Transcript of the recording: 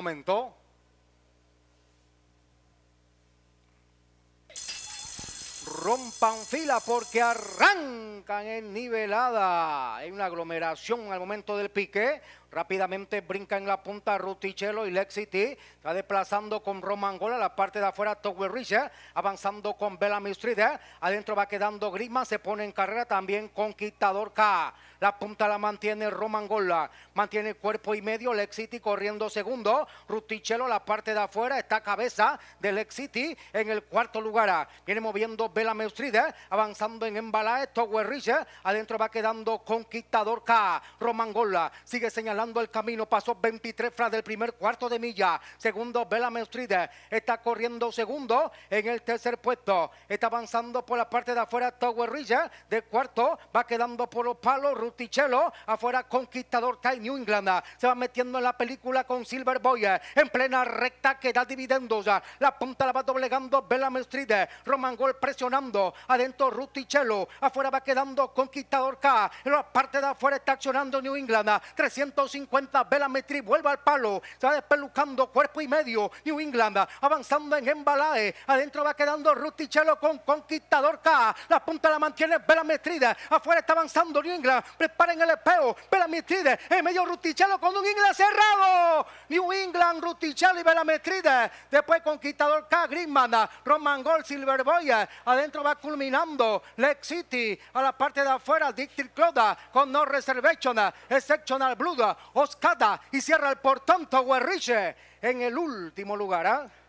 momento Rompan fila porque arrancan en nivelada. Hay una aglomeración al momento del pique. Rápidamente brinca en la punta Rutichello y Lexity City Está desplazando con Roman Gola. La parte de afuera Tower Richard. Avanzando con Bela Adentro va quedando Grima. Se pone en carrera también Conquistador K. La punta la mantiene Roman Gola. Mantiene cuerpo y medio. Lexity corriendo segundo. Rutichello la parte de afuera. Está cabeza de Lexity en el cuarto lugar. Viene moviendo Bela Avanzando en embalaje Tower Adentro va quedando Conquistador K. Roman Gola sigue señalando el camino. Pasó 23 fra del primer cuarto de milla. Segundo, Bella Mestride. Está corriendo segundo en el tercer puesto. Está avanzando por la parte de afuera Tower Ridge. De cuarto, va quedando por los palos Rutichello. Afuera, Conquistador Time New England. Se va metiendo en la película con Silver Boy. En plena recta queda da dividendos. La punta la va doblegando Bella Mestride. Roman Gol presionando. Adentro, Rutichello. Afuera va quedando Conquistador K. En la parte de afuera está accionando New England. 300 50 velas Metri vuelve al palo, se va despelucando cuerpo y medio, New England avanzando en embalaje, adentro va quedando Rustichelo con Conquistador K, la punta la mantiene vela Metrida, afuera está avanzando New England, preparen el espejo vela Metrida, en medio Rustichelo con un inglés cerrado. New England, Rutichelli, y Mestrida, Después Conquistador K, Grimman, Roman Gold, Silverboy. Adentro va culminando Lake City. A la parte de afuera, Dictil Cloda con No Reservation, Exceptional Blood, Oscada y cierra el portón Tower en el último lugar. ¿ah?